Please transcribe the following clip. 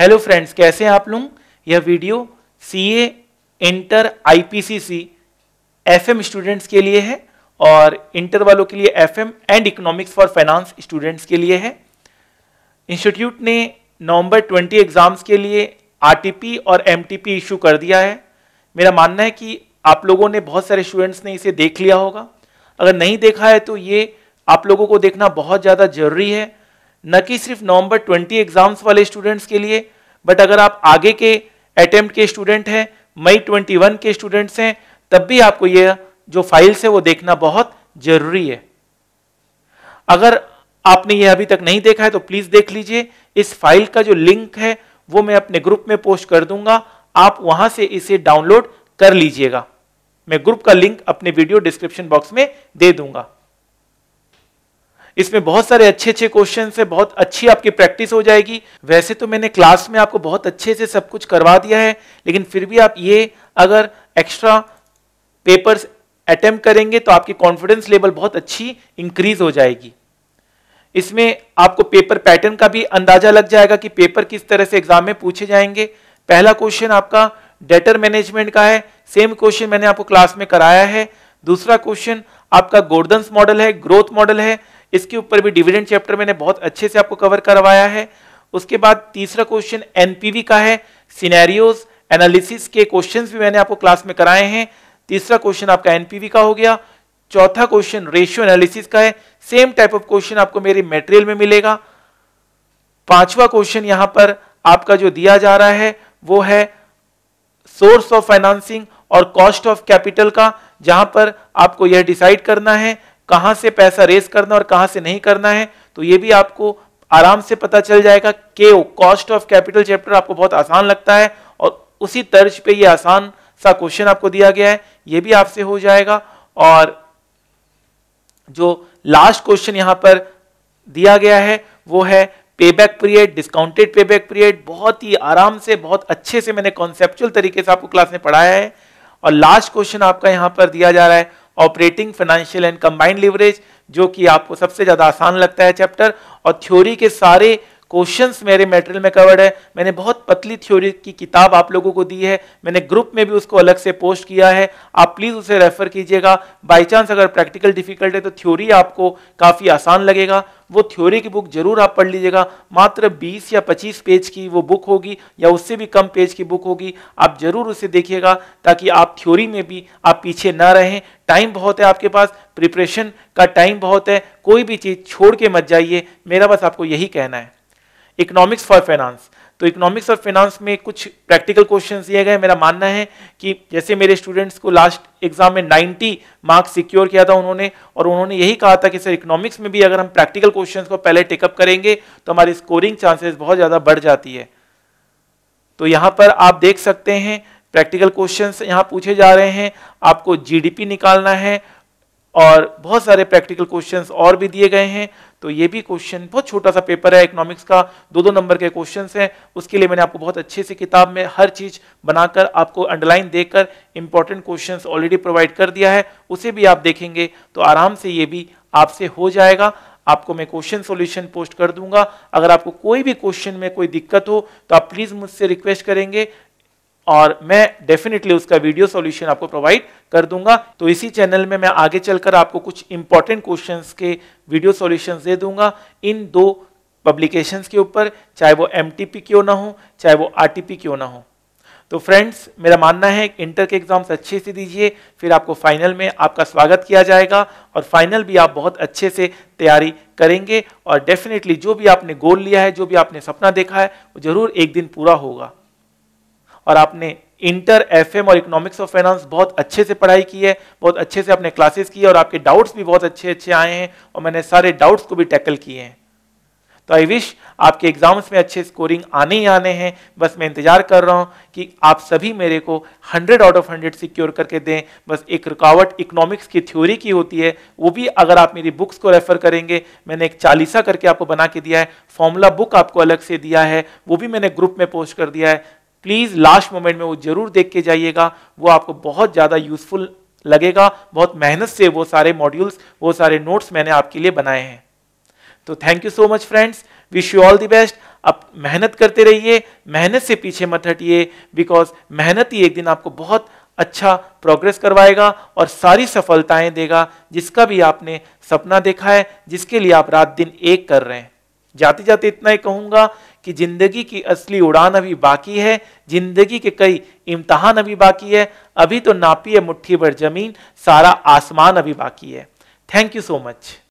hello friends कैसे हैं आप लोग यह video C A inter I P C C F M students के लिए है और इंटर वालों के लिए F M and economics for finance students के लिए है इंस्टीट्यूट ने नवंबर 20 एग्ज़ाम्स के लिए आरटीपी और एमटीपी इशू कर दिया है मेरा मानना है कि आप लोगों ने बहुत सारे स्टूडेंट्स ने इसे देख लिया होगा अगर नहीं देखा है तो ये आप लोगों को देखना बहुत ज़्यादा ज़रूरी है न कि सिर्फ नवंबर 20 एग्जाम्स वाले स्टूडेंट्स के लिए बट अगर आप आगे के अटेम्प्ट के स्टूडेंट हैं मई 21 के स्टूडेंट्स हैं तब भी आपको ये जो फाइल्स है वो देखना बहुत जरूरी है अगर आपने ये अभी तक नहीं देखा है तो प्लीज देख लीजिए इस फाइल का जो लिंक है वो मैं अपने ग्रुप में पोस्ट कर दूंगा आप वहां से इसे डाउनलोड कर लीजिएगा मैं ग्रुप का लिंक अपने वीडियो डिस्क्रिप्शन बॉक्स में दे दूंगा इसमें बहुत सारे अच्छे अच्छे क्वेश्चन है बहुत अच्छी आपकी प्रैक्टिस हो जाएगी वैसे तो मैंने क्लास में आपको बहुत अच्छे से सब कुछ करवा दिया है लेकिन फिर भी आप ये अगर एक्स्ट्रा पेपर्स अटेम्प्ट करेंगे तो आपकी कॉन्फिडेंस लेवल बहुत अच्छी इंक्रीज हो जाएगी इसमें आपको पेपर पैटर्न का भी अंदाजा लग जाएगा कि पेपर किस तरह से एग्जाम में पूछे जाएंगे पहला क्वेश्चन आपका डेटर मैनेजमेंट का है सेम क्वेश्चन मैंने आपको क्लास में कराया है दूसरा क्वेश्चन आपका गोर्डन्स मॉडल है ग्रोथ मॉडल है इसके ऊपर भी डिविडेंड चैप्टर मैंने बहुत अच्छे से आपको कवर करवाया है उसके बाद तीसरा क्वेश्चन एनपीवी का है सिनेरियोज एनालिसिस के क्वेश्चंस भी मैंने आपको क्लास में कराए हैं तीसरा क्वेश्चन आपका एनपीवी का हो गया चौथा क्वेश्चन रेशियो एनालिसिस का है सेम टाइप ऑफ क्वेश्चन आपको मेरे मेटेरियल में मिलेगा पांचवा क्वेश्चन यहां पर आपका जो दिया जा रहा है वो है सोर्स ऑफ फाइनेंसिंग और कॉस्ट ऑफ कैपिटल का जहां पर आपको यह डिसाइड करना है कहां से पैसा रेस करना और कहां से नहीं करना है तो ये भी आपको आराम से पता चल जाएगा के कॉस्ट ऑफ कैपिटल चैप्टर आपको बहुत आसान लगता है और उसी तर्ज पे ये आसान सा क्वेश्चन आपको दिया गया है ये भी आपसे हो जाएगा और जो लास्ट क्वेश्चन यहाँ पर दिया गया है वो है pay back period discounted pay back period बहुत ही आराम से बहुत अच्छे से मैंने कॉन्सेप्चुअल तरीके से आपको क्लास में पढ़ाया है और लास्ट क्वेश्चन आपका यहाँ पर दिया जा रहा है operating financial and combined leverage जो कि आपको सबसे ज़्यादा आसान लगता है चैप्टर और थ्योरी के सारे क्वेश्चंस मेरे मेटेरियल में कवर्ड है मैंने बहुत पतली थ्योरी की किताब आप लोगों को दी है मैंने ग्रुप में भी उसको अलग से पोस्ट किया है आप प्लीज़ उसे रेफ़र कीजिएगा बाई चांस अगर प्रैक्टिकल डिफिकल्ट है तो थ्योरी आपको काफ़ी आसान लगेगा वो थ्योरी की बुक जरूर आप पढ़ लीजिएगा मात्र 20 या 25 पेज की वो बुक होगी या उससे भी कम पेज की बुक होगी आप जरूर उसे देखिएगा ताकि आप थ्योरी में भी आप पीछे ना रहें टाइम बहुत है आपके पास प्रिपरेशन का टाइम बहुत है कोई भी चीज़ छोड़ के मत जाइए मेरा बस आपको यही कहना है इकोनॉमिक्स फॉर फाइनेंस तो इकोनॉमिक्स और फिनांस में कुछ प्रैक्टिकल क्वेश्चन दिए गए मेरा मानना है कि जैसे मेरे स्टूडेंट्स को लास्ट एग्जाम में 90 मार्क्स सिक्योर किया था उन्होंने और उन्होंने यही कहा था कि सर इकोनॉमिक्स में भी अगर हम प्रैक्टिकल क्वेश्चन को पहले टेकअप करेंगे तो हमारी स्कोरिंग चांसेस बहुत ज़्यादा बढ़ जाती है तो यहाँ पर आप देख सकते हैं प्रैक्टिकल क्वेश्चन यहाँ पूछे जा रहे हैं आपको जी निकालना है और बहुत सारे प्रैक्टिकल क्वेश्चंस और भी दिए गए हैं तो ये भी क्वेश्चन बहुत छोटा सा पेपर है इकोनॉमिक्स का दो दो नंबर के क्वेश्चन हैं उसके लिए मैंने आपको बहुत अच्छे से किताब में हर चीज़ बनाकर आपको अंडरलाइन देकर इंपॉर्टेंट क्वेश्चन ऑलरेडी प्रोवाइड कर दिया है उसे भी आप देखेंगे तो आराम से ये भी आपसे हो जाएगा आपको मैं क्वेश्चन सोल्यूशन पोस्ट कर दूंगा अगर आपको कोई भी क्वेश्चन में कोई दिक्कत हो तो आप प्लीज़ मुझसे रिक्वेस्ट करेंगे और मैं डेफिनेटली उसका वीडियो सॉल्यूशन आपको प्रोवाइड कर दूंगा तो इसी चैनल में मैं आगे चलकर आपको कुछ इंपॉर्टेंट क्वेश्चंस के वीडियो सॉल्यूशंस दे दूंगा इन दो पब्लिकेशंस के ऊपर चाहे वो एम क्यों ना हो चाहे वो आर क्यों ना हो तो फ्रेंड्स मेरा मानना है इंटर के एग्जाम्स अच्छे से दीजिए फिर आपको फाइनल में आपका स्वागत किया जाएगा और फाइनल भी आप बहुत अच्छे से तैयारी करेंगे और डेफिनेटली जो भी आपने गोल लिया है जो भी आपने सपना देखा है वो जरूर एक दिन पूरा होगा और आपने इंटर एफएम और इकोनॉमिक्स ऑफ फाइनेंस बहुत अच्छे से पढ़ाई की है बहुत अच्छे से आपने क्लासेस की है और आपके डाउट्स भी बहुत अच्छे अच्छे आए हैं और मैंने सारे डाउट्स को भी टैकल किए हैं तो आई विश आपके एग्जाम्स में अच्छे स्कोरिंग आने ही आने हैं बस मैं इंतजार कर रहा हूं कि आप सभी मेरे को 100 आउट ऑफ 100 सिक्योर करके दें बस एक रुकावट इकोनॉमिक्स की थ्योरी की होती है वो भी अगर आप मेरी बुक्स को रेफर करेंगे मैंने एक चालीसा करके आपको बना के दिया है फॉर्मूला बुक आपको अलग से दिया है वो भी मैंने ग्रुप में पोस्ट कर दिया है प्लीज़ लास्ट मोमेंट में वो जरूर देख के जाइएगा वो आपको बहुत ज़्यादा यूजफुल लगेगा बहुत मेहनत से वो सारे मॉड्यूल्स वो सारे नोट्स मैंने आपके लिए बनाए हैं तो thank you so much friends wish you all the best आप मेहनत करते रहिए मेहनत से पीछे मत हटिए बिकॉज मेहनत ही एक दिन आपको बहुत अच्छा प्रोग्रेस करवाएगा और सारी सफलताएं देगा जिसका भी आपने सपना देखा है जिसके लिए आप रात दिन एक कर रहे हैं जाते जाते इतना ही कहूंगा कि जिंदगी की असली उड़ान अभी बाकी है जिंदगी के कई इम्तहान अभी बाकी है अभी तो नापी है मुट्ठी भर जमीन सारा आसमान अभी बाकी है थैंक यू सो मच